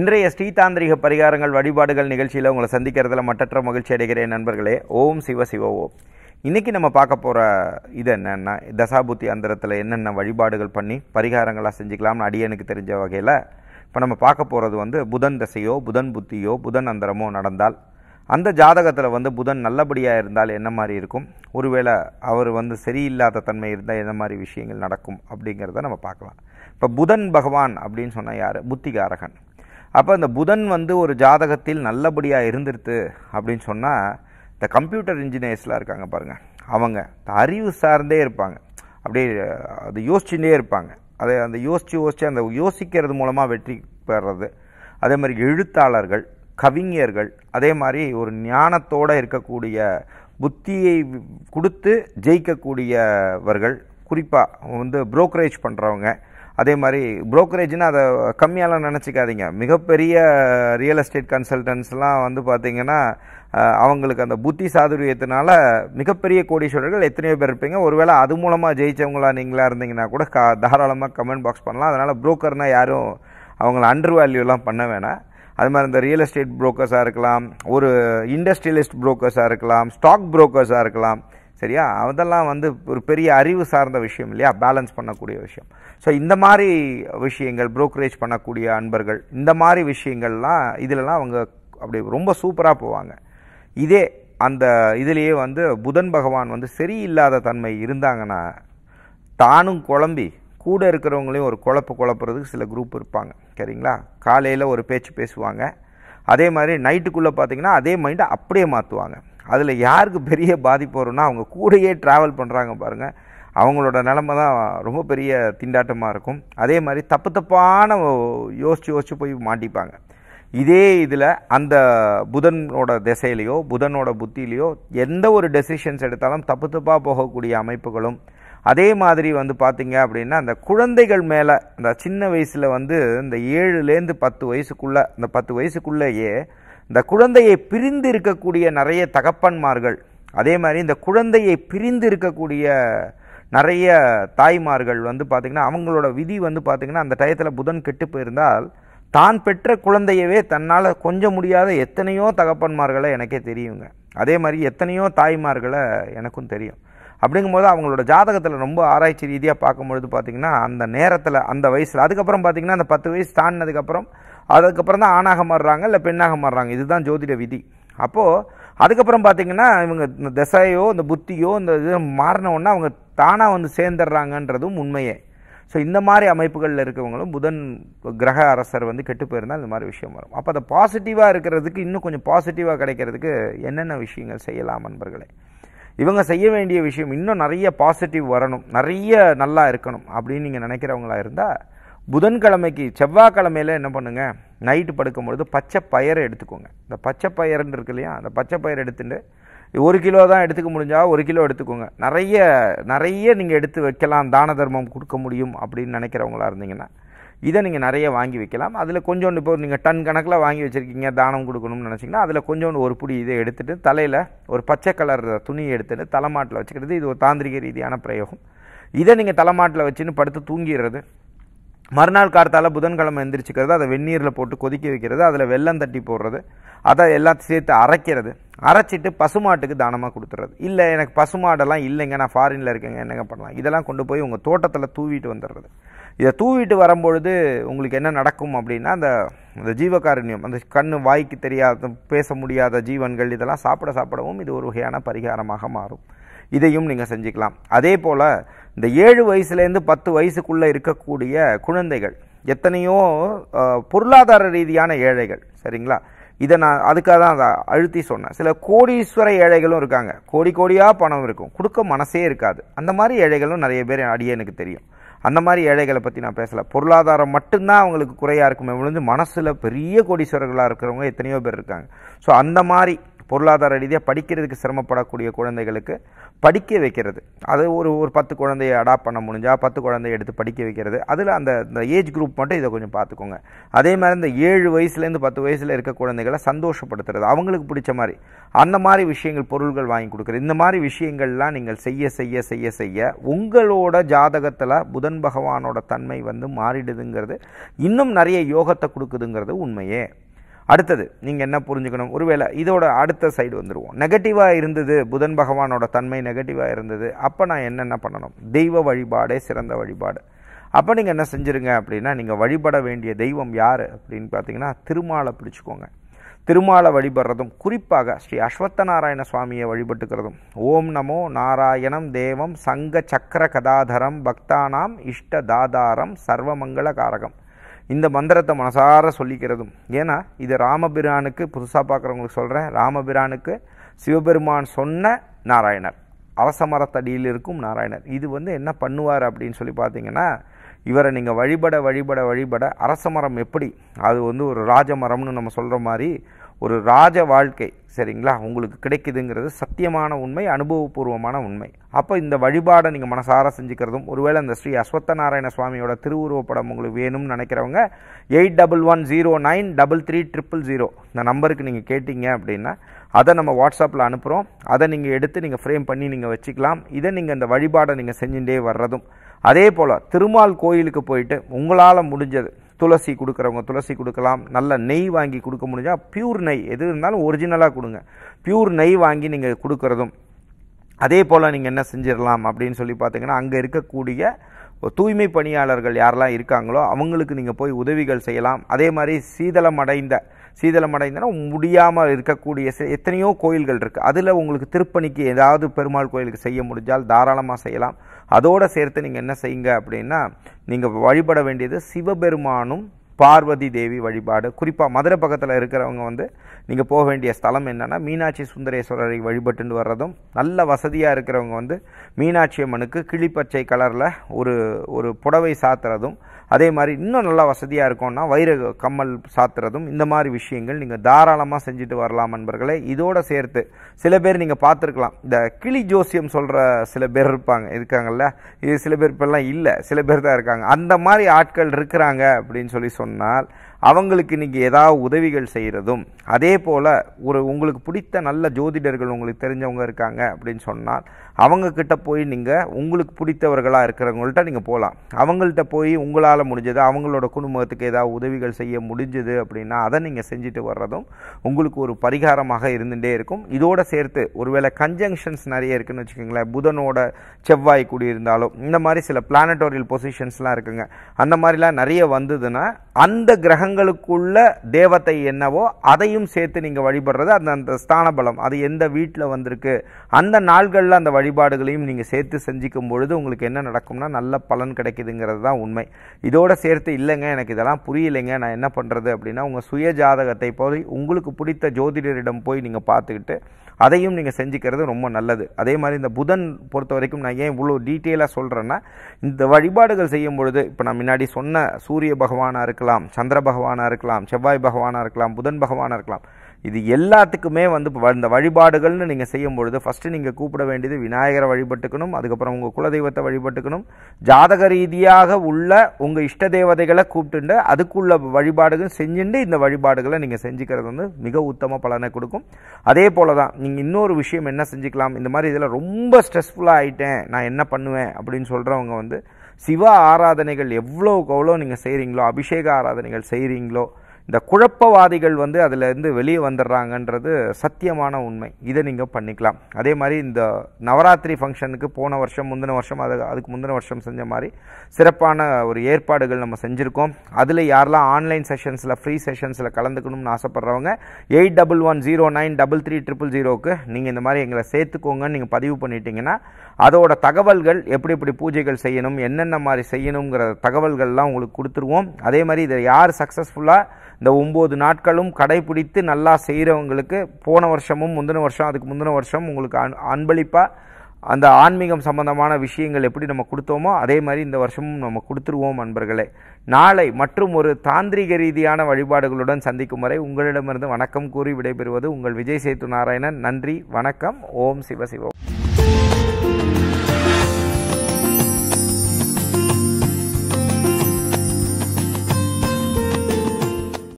இன்றைய ஸ்ரீதாந்திரிக பரிகாரங்கள் வழிபாடுகள் நிகழ்ச்சியில் உங்களை சந்திக்கிறதுல மற்றற்ற மகிழ்ச்சி அடைகிறேன் நண்பர்களே ஓம் சிவ சிவ ஓம் இன்றைக்கி நம்ம பார்க்க போகிற இது என்னென்னா தசாபுத்தி அந்தரத்தில் என்னென்ன வழிபாடுகள் பண்ணி பரிகாரங்களாக செஞ்சுக்கலாம்னு அடியனுக்கு தெரிஞ்ச வகையில் இப்போ நம்ம பார்க்க போகிறது வந்து புதன் தசையோ புதன் புத்தியோ புதன் அந்தரமோ நடந்தால் அந்த ஜாதகத்தில் வந்து புதன் நல்லபடியாக இருந்தால் என்ன மாதிரி இருக்கும் ஒருவேளை அவர் வந்து சரியில்லாத தன்மை இருந்தால் என்ன மாதிரி விஷயங்கள் நடக்கும் அப்படிங்கிறத நம்ம பார்க்கலாம் இப்போ புதன் பகவான் அப்படின்னு சொன்னால் யார் புத்திகாரகன் அப்போ இந்த புதன் வந்து ஒரு ஜாதகத்தில் நல்லபடியாக இருந்துருது அப்படின்னு சொன்னால் இந்த கம்ப்யூட்டர் இன்ஜினியர்ஸ்லாம் இருக்காங்க பாருங்கள் அவங்க அறிவு சார்ந்தே இருப்பாங்க அப்படியே அது யோசிச்சுட்டே இருப்பாங்க அதை அந்த யோசித்து யோசித்து அந்த யோசிக்கிறது மூலமாக வெற்றி பெறது அதே மாதிரி எழுத்தாளர்கள் கவிஞர்கள் அதே மாதிரி ஒரு ஞானத்தோடு இருக்கக்கூடிய புத்தியை கொடுத்து ஜெயிக்கக்கூடியவர்கள் குறிப்பாக வந்து புரோக்கரேஜ் பண்ணுறவங்க அதே மாதிரி ப்ரோக்கரேஜ்னா அதை கம்மியாலாம் நினச்சிக்காதீங்க மிகப்பெரிய ரியல் எஸ்டேட் கன்சல்டன்ஸ்லாம் வந்து பார்த்திங்கன்னா அவங்களுக்கு அந்த புத்தி சாதுரியத்தினால மிகப்பெரிய கோடீஸ்வரர்கள் எத்தனையோ பேர் இருப்பீங்க ஒருவேளை அது மூலமாக ஜெயித்தவங்களா நீங்களாக இருந்தீங்கன்னா கூட தாராளமாக கமெண்ட் பாக்ஸ் பண்ணலாம் அதனால் ப்ரோக்கர்னால் யாரும் அவங்கள அண்டர் வேல்யூலாம் பண்ண வேணாம் அது மாதிரி இந்த ரியல் எஸ்டேட் ப்ரோக்கர்ஸாக இருக்கலாம் ஒரு இண்டஸ்ட்ரியலிஸ்ட் புரோக்கர்ஸாக இருக்கலாம் ஸ்டாக் ப்ரோக்கர்ஸாக இருக்கலாம் சரியா அதெல்லாம் வந்து ஒரு பெரிய அறிவு சார்ந்த விஷயம் இல்லையா பேலன்ஸ் பண்ணக்கூடிய விஷயம் ஸோ இந்த மாதிரி விஷயங்கள் ப்ரோக்கரேஜ் பண்ணக்கூடிய அன்பர்கள் இந்த மாதிரி விஷயங்கள்லாம் இதிலலாம் அவங்க அப்படி ரொம்ப சூப்பராக போவாங்க இதே அந்த இதுலேயே வந்து புதன் பகவான் வந்து சரியில்லாத தன்மை இருந்தாங்கன்னா தானும் குழம்பி கூட இருக்கிறவங்களையும் ஒரு குழப்பு குழப்புறதுக்கு சில குரூப் இருப்பாங்க சரிங்களா காலையில் ஒரு பேச்சு பேசுவாங்க அதே மாதிரி நைட்டுக்குள்ளே பார்த்தீங்கன்னா அதே மைண்டை அப்படியே மாற்றுவாங்க அதில் யாருக்கு பெரிய பாதிப்பு வரும்னா அவங்க கூடையே ட்ராவல் பண்ணுறாங்க பாருங்கள் அவங்களோட நிலமை தான் ரொம்ப பெரிய திண்டாட்டமாக இருக்கும் அதே மாதிரி தப்பு தப்பான யோசித்து யோசித்து போய் மாட்டிப்பாங்க இதே இதில் அந்த புதனோட திசையிலையோ புதனோட புத்தியிலையோ எந்த ஒரு டெசிஷன்ஸ் எடுத்தாலும் தப்பு தப்பாக போகக்கூடிய அமைப்புகளும் அதே மாதிரி வந்து பார்த்திங்க அப்படின்னா அந்த குழந்தைகள் மேலே அந்த சின்ன வயசில் வந்து இந்த ஏழுலேருந்து பத்து வயசுக்குள்ளே இந்த பத்து வயசுக்குள்ளேயே இந்த குழந்தையை பிரிந்து இருக்கக்கூடிய நிறைய தகப்பன்மார்கள் அதே மாதிரி இந்த குழந்தையை பிரிந்து இருக்கக்கூடிய நிறைய தாய்மார்கள் வந்து பார்த்திங்கன்னா அவங்களோட விதி வந்து பார்த்திங்கன்னா அந்த டயத்தில் புதன் கெட்டு போயிருந்தால் தான் பெற்ற குழந்தையவே தன்னால் கொஞ்சம் முடியாத எத்தனையோ தகப்பன்மார்களை எனக்கே தெரியுங்க அதே மாதிரி எத்தனையோ தாய்மார்களை எனக்கும் தெரியும் அப்படிங்கும்போது அவங்களோட ஜாதகத்தில் ரொம்ப ஆராய்ச்சி ரீதியாக பார்க்கும்பொழுது பார்த்திங்கன்னா அந்த நேரத்தில் அந்த வயசில் அதுக்கப்புறம் பார்த்திங்கன்னா அந்த பத்து வயசு தாண்டினதுக்கப்புறம் அதுக்கப்புறம் தான் ஆணாக மாறுறாங்க இல்லை பெண்ணாக மாறுறாங்க இதுதான் ஜோதிட விதி அப்போது அதுக்கப்புறம் பார்த்திங்கன்னா இவங்க இந்த திசையோ இந்த புத்தியோ இந்த இது மாறினவுன்னா அவங்க தானாக வந்து சேர்ந்துடுறாங்கன்றதும் உண்மையே ஸோ இந்த மாதிரி அமைப்புகளில் இருக்கிறவங்களும் புதன் கிரக அரசர் வந்து கெட்டு போயிருந்தால் இந்த மாதிரி விஷயம் வரும் அப்போ அதை பாசிட்டிவாக இருக்கிறதுக்கு இன்னும் கொஞ்சம் பாசிட்டிவாக கிடைக்கிறதுக்கு என்னென்ன விஷயங்கள் செய்யலாம் நண்பர்களே இவங்க செய்ய வேண்டிய விஷயம் இன்னும் நிறைய பாசிட்டிவ் வரணும் நிறைய நல்லா இருக்கணும் அப்படின்னு நீங்கள் நினைக்கிறவங்களா இருந்தால் புதன்கிழமைக்கு செவ்வாய்க்கிழமையில் என்ன பண்ணுங்கள் நைட்டு படுக்கும் பொழுது பச்சை பயிரை எடுத்துக்கோங்க இந்த பச்சை பயிர்னு இருக்கு இல்லையா அந்த பச்சை பயிர் எடுத்துகிட்டு ஒரு கிலோ தான் எடுத்துக்க முடிஞ்சால் ஒரு கிலோ எடுத்துக்கோங்க நிறைய நிறைய நீங்கள் எடுத்து வைக்கலாம் தான தர்மம் கொடுக்க முடியும் அப்படின்னு நினைக்கிறவங்களா இருந்தீங்கன்னா இதை நீங்கள் நிறைய வாங்கி வைக்கலாம் அதில் கொஞ்சோண்டு இப்போ நீங்கள் டன் கணக்கில் வாங்கி வச்சுருக்கீங்க தானம் கொடுக்கணும்னு நினச்சிங்கன்னா அதில் கொஞ்சோண்டு ஒரு புடி இதை எடுத்துகிட்டு தலையில் ஒரு பச்சை கலர் துணியை எடுத்துகிட்டு தலைமாட்டில் வச்சுக்கிறது இது ஒரு தாந்திரிக ரீதியான பிரயோகம் இதை நீங்கள் தலைமாட்டில் வச்சுன்னு படுத்து தூங்கிடுறது மறுநாள் கார்த்தால் புதன்கிழமை எந்திரிச்சிக்கிறது அதை வெந்நீரில் போட்டு கொதிக்க வைக்கிறது அதில் வெள்ளம் தட்டி போடுறது அதை எல்லாத்தையும் சேர்த்து அரைக்கிறது அரைச்சிட்டு பசுமாட்டுக்கு தானமாக கொடுத்துறது இல்லை எனக்கு பசுமாடெல்லாம் இல்லைங்க நான் ஃபாரினில் இருக்கேங்க என்னங்க பண்ணலாம் இதெல்லாம் கொண்டு போய் உங்கள் தோட்டத்தில் தூவிட்டு வந்துடுறது இதை தூவிட்டு வரும்பொழுது உங்களுக்கு என்ன நடக்கும் அப்படின்னா அந்த இந்த ஜீவகாருண்யம் அந்த கண் வாய்க்கு தெரியாத பேச முடியாத ஜீவன்கள் இதெல்லாம் சாப்பிட சாப்பிடவும் இது ஒரு வகையான பரிகாரமாக மாறும் இதையும் நீங்கள் செஞ்சுக்கலாம் அதே போல் இந்த ஏழு வயசுலேருந்து பத்து வயசுக்குள்ளே இருக்கக்கூடிய குழந்தைகள் எத்தனையோ பொருளாதார ரீதியான ஏழைகள் சரிங்களா இதை நான் அதுக்காக தான் அதை அழுத்தி சொன்னேன் சில கோடீஸ்வர ஏழைகளும் இருக்காங்க கோடி கோடியாக பணம் இருக்கும் கொடுக்க மனசே இருக்காது அந்த மாதிரி ஏழைகளும் நிறைய பேர் அடியே எனக்கு தெரியும் அந்த மாதிரி ஏழைகளை பற்றி நான் பேசலை பொருளாதாரம் மட்டும்தான் அவங்களுக்கு குறையாக இருக்குமே விழுந்து மனசில் பெரிய கோடீஸ்வரர்களாக இருக்கிறவங்க எத்தனையோ பேர் இருக்காங்க ஸோ அந்த மாதிரி பொருளாதார ரீதியாக படிக்கிறதுக்கு சிரமப்படக்கூடிய குழந்தைகளுக்கு படிக்க வைக்கிறது அது ஒரு ஒரு பத்து குழந்தைய அடாப்ட் பண்ண முடிஞ்சால் பத்து குழந்தைய எடுத்து படிக்க வைக்கிறது அதில் அந்த இந்த ஏஜ் குரூப் மட்டும் இதை கொஞ்சம் பார்த்துக்கோங்க அதே மாதிரி இந்த ஏழு வயசுலேருந்து பத்து வயசில் இருக்க குழந்தைகளை சந்தோஷப்படுத்துறது அவங்களுக்கு பிடிச்ச மாதிரி அந்த மாதிரி விஷயங்கள் பொருள்கள் வாங்கி கொடுக்குறது இந்த மாதிரி விஷயங்கள்லாம் நீங்கள் செய்ய செய்ய செய்ய செய்ய உங்களோட ஜாதகத்தில் புதன் பகவானோட தன்மை வந்து மாறிடுதுங்கிறது இன்னும் நிறைய யோகத்தை கொடுக்குதுங்கிறது உண்மையே அடுத்தது நீங்கள் என்ன புரிஞ்சுக்கணும் ஒருவேளை இதோட அடுத்த சைடு வந்துடுவோம் நெகட்டிவாக இருந்தது புதன் பகவானோட தன்மை நெகட்டிவாக இருந்தது அப்போ நான் என்னென்ன பண்ணணும் தெய்வ வழிபாடே சிறந்த வழிபாடு அப்போ நீங்கள் என்ன செஞ்சுருங்க அப்படின்னா நீங்கள் வழிபட வேண்டிய தெய்வம் யார் அப்படின்னு பார்த்தீங்கன்னா திருமாலை பிடிச்சிக்கோங்க திருமாலை வழிபடுறதும் குறிப்பாக ஸ்ரீ அஸ்வத்த நாராயண சுவாமியை வழிபட்டுக்கிறதும் ஓம் நமோ நாராயணம் தேவம் சங்க சக்கர கதாதரம் பக்தானாம் இஷ்ட தாதாரம் சர்வமங்கள காரகம் இந்த மந்திரத்தை மனசார சொல்லிக்கிறதும் ஏன்னா இது ராமபிரானுக்கு புதுசாக பார்க்குறவங்களுக்கு சொல்கிறேன் ராமபிரானுக்கு சிவபெருமான் சொன்ன நாராயணர் அரச மரத்தடியில் இருக்கும் நாராயணர் இது வந்து என்ன பண்ணுவார் அப்படின்னு சொல்லி பார்த்தீங்கன்னா இவரை நீங்கள் வழிபட வழிபட வழிபட அரச மரம் எப்படி அது வந்து ஒரு ராஜமரம்னு நம்ம சொல்கிற மாதிரி ஒரு ராஜ வாழ்க்கை சரிங்களா உங்களுக்கு கிடைக்குதுங்கிறது சத்தியமான உண்மை அனுபவபூர்வமான உண்மை அப்போ இந்த வழிபாடை நீங்கள் மனசார செஞ்சுக்கிறதும் ஒருவேளை இந்த ஸ்ரீ அஸ்வத்த நாராயண சுவாமியோட திருவுருவப்படம் உங்களுக்கு வேணும்னு நினைக்கிறவங்க eight double one zero nine double three triple zero இந்த நம்பருக்கு நீங்கள் கேட்டிங்க அப்படின்னா அதை நம்ம வாட்ஸ்அப்பில் அனுப்புகிறோம் அதை நீங்கள் எடுத்து நீங்கள் ஃப்ரேம் பண்ணி நீங்கள் வச்சுக்கலாம் இதை நீங்கள் இந்த வழிபாடை நீங்கள் செஞ்சுட்டே வர்றதும் அதே போல் திருமால் கோயிலுக்கு போயிட்டு உங்களால் முடிஞ்சது துளசி கொடுக்குறவங்க துளசி கொடுக்கலாம் நல்ல நெய் வாங்கி கொடுக்க முடிஞ்சால் பியூர் நெய் எது இருந்தாலும் ஒரிஜினலாக கொடுங்க பியூர் நெய் வாங்கி நீங்கள் கொடுக்குறதும் அதே போல் நீங்கள் என்ன செஞ்சிடலாம் அப்படின்னு சொல்லி பார்த்தீங்கன்னா அங்கே இருக்கக்கூடிய தூய்மை பணியாளர்கள் யாரெல்லாம் இருக்காங்களோ அவங்களுக்கு நீங்கள் போய் உதவிகள் செய்யலாம் அதே மாதிரி சீதளம் அடைந்த சீதளம் அடைந்தனா முடியாமல் இருக்கக்கூடிய எத்தனையோ கோயில்கள் இருக்குது அதில் உங்களுக்கு திருப்பணிக்கு ஏதாவது பெருமாள் கோயிலுக்கு செய்ய முடிஞ்சால் தாராளமாக செய்யலாம் அதோடு சேர்த்து நீங்கள் என்ன செய்யுங்க அப்படின்னா நீங்கள் வழிபட வேண்டியது சிவபெருமானும் பார்வதி தேவி வழிபாடு குறிப்பாக மதுரை பக்கத்தில் இருக்கிறவங்க வந்து நீங்கள் போக வேண்டிய ஸ்தலம் என்னென்னா மீனாட்சி சுந்தரேஸ்வரரை வழிபட்டு வர்றதும் நல்ல வசதியாக இருக்கிறவங்க வந்து மீனாட்சி அம்மனுக்கு கிளிப்பச்சை கலரில் ஒரு ஒரு புடவை சாத்துறதும் அதே மாதிரி இன்னும் நல்லா வசதியாக இருக்கும்னா வைர கம்மல் சாத்துறதும் இந்த மாதிரி விஷயங்கள் நீங்கள் தாராளமாக செஞ்சுட்டு வரலாம் நண்பர்களே இதோடு சேர்த்து சில பேர் நீங்கள் பார்த்துருக்கலாம் இந்த கிளி ஜோசியம் சொல்கிற சில பேர் இருப்பாங்க இருக்காங்கல்ல இது சில பேர் இப்பெல்லாம் இல்லை சில பேர் தான் இருக்காங்க அந்த மாதிரி ஆட்கள் இருக்கிறாங்க அப்படின்னு சொல்லி சொன்னால் அவங்களுக்கு நீங்கள் ஏதாவது உதவிகள் செய்கிறதும் அதே போல் ஒரு உங்களுக்கு பிடித்த நல்ல ஜோதிடர்கள் உங்களுக்கு தெரிஞ்சவங்க இருக்காங்க அப்படின்னு சொன்னால் அவங்கக்கிட்ட போய் நீங்கள் உங்களுக்கு பிடித்தவர்களாக இருக்கிறவங்கள்ட்ட நீங்கள் போகலாம் அவங்கள்ட்ட போய் உங்களால் முடிஞ்சது அவங்களோட குடும்பத்துக்கு ஏதாவது உதவிகள் செய்ய முடிஞ்சது அப்படின்னா அதை நீங்கள் செஞ்சுட்டு வர்றதும் உங்களுக்கு ஒரு பரிகாரமாக இருந்துகிட்டே இருக்கும் இதோடு சேர்த்து ஒருவேளை கன்ஜங்ஷன்ஸ் நிறைய இருக்குதுன்னு வச்சுக்கோங்களேன் புதனோட செவ்வாய் குடி இருந்தாலும் இந்த மாதிரி சில பிளானட்டோரியல் பொசிஷன்ஸ்லாம் இருக்குங்க அந்த மாதிரிலாம் நிறைய வந்ததுன்னா அந்த கிரகங்களுக்குள்ள தேவத்தை என்னவோ அதையும் சேர்த்து நீங்கள் வழிபடுறது அந்த அந்த ஸ்தான பலம் அது எந்த வீட்டில் வந்திருக்கு அந்த நாள்களில் அந்த வழிபாடுகளையும் நீங்கள் சேர்த்து செஞ்சுக்கும் பொழுது உங்களுக்கு என்ன நடக்கும்னா நல்ல பலன் கிடைக்குதுங்கிறது தான் உண்மை இதோட சேர்த்து இல்லைங்க எனக்கு இதெல்லாம் புரியலைங்க நான் என்ன பண்ணுறது அப்படின்னா உங்கள் சுய ஜாதகத்தை போய் உங்களுக்கு பிடித்த ஜோதிடரிடம் போய் நீங்கள் பார்த்துக்கிட்டு அதையும் நீங்கள் செஞ்சுக்கிறது ரொம்ப நல்லது அதே மாதிரி இந்த புதன் பொறுத்த வரைக்கும் நான் ஏன் இவ்வளோ டீட்டெயிலாக சொல்கிறேன்னா இந்த வழிபாடுகள் செய்யும் பொழுது இப்போ நான் முன்னாடி சொன்ன சூரிய பகவானாக இருக்கலாம் இருக்கலாம் சந்திர பகவானாக இருக்கலாம் செவ்வாய் பகவானாக இருக்கலாம் புதன் பகவானாக இருக்கலாம் இது எல்லாத்துக்குமே வந்து இந்த வழிபாடுகள்னு நீங்கள் செய்யும் பொழுது ஃபஸ்ட்டு நீங்கள் கூப்பிட வேண்டியது விநாயகரை வழிபட்டுக்கணும் அதுக்கப்புறம் உங்கள் குலதெய்வத்தை வழிபட்டுக்கணும் ஜாதக ரீதியாக உள்ள உங்கள் இஷ்ட தேவதைகளை கூப்பிட்டுண்டு அதுக்குள்ள வழிபாடுகள் செஞ்சுட்டு இந்த வழிபாடுகளை நீங்கள் செஞ்சுக்கிறது வந்து மிக உத்தம பலனை கொடுக்கும் அதே போல தான் நீங்கள் இன்னொரு விஷயம் என்ன செஞ்சுக்கலாம் இந்த மாதிரி இதில் ரொம்ப ஸ்ட்ரெஸ்ஃபுல்லாக ஆகிட்டேன் நான் என்ன பண்ணுவேன் அப்படின்னு சொல்கிறவங்க வந்து சிவ ஆராதனைகள் எவ்வளோக்கு எவ்வளோ நீங்கள் செய்கிறீங்களோ அபிஷேக ஆராதனைகள் செய்கிறீங்களோ இந்த குழப்பவாதிகள் வந்து அதிலேருந்து வெளியே வந்துடுறாங்கன்றது சத்தியமான உண்மை இதை நீங்கள் பண்ணிக்கலாம் அதே மாதிரி இந்த நவராத்திரி ஃபங்க்ஷனுக்கு போன வருஷம் முந்தின வருஷம் அது அதுக்கு முந்தின வருஷம் செஞ்ச மாதிரி சிறப்பான ஒரு ஏற்பாடுகள் நம்ம செஞ்சுருக்கோம் அதில் யாரெல்லாம் ஆன்லைன் செஷன்ஸில் ஃப்ரீ செஷன்ஸில் கலந்துக்கணும்னு ஆசைப்பட்றவங்க eight double one zero nine double three triple ஜீரோக்கு நீங்கள் இந்த மாதிரி எங்களை சேர்த்துக்கோங்கன்னு நீங்கள் பதிவு பண்ணிட்டீங்கன்னா அதோட தகவல்கள் எப்படி எப்படி பூஜைகள் செய்யணும் என்னென்ன மாதிரி செய்யணுங்கிற தகவல்கள்லாம் உங்களுக்கு கொடுத்துருவோம் அதே மாதிரி இதை யார் சக்ஸஸ்ஃபுல்லாக இந்த ஒம்பது நாட்களும் கடைபிடித்து நல்லா செய்கிறவங்களுக்கு போன வருஷமும் முந்தின வருஷம் அதுக்கு முந்தின வருஷம் உங்களுக்கு அன் அன்பளிப்பாக அந்த ஆன்மீகம் சம்பந்தமான விஷயங்கள் எப்படி நம்ம கொடுத்தோமோ அதே மாதிரி இந்த வருஷமும் நம்ம கொடுத்துருவோம் அன்பர்களே நாளை மற்றும் ஒரு தாந்திரிக ரீதியான வழிபாடுகளுடன் சந்திக்கும் வரை உங்களிடமிருந்து வணக்கம் கூறி விடைபெறுவது உங்கள் விஜய் சேத்து நாராயணன் நன்றி வணக்கம் ஓம் சிவசிவம்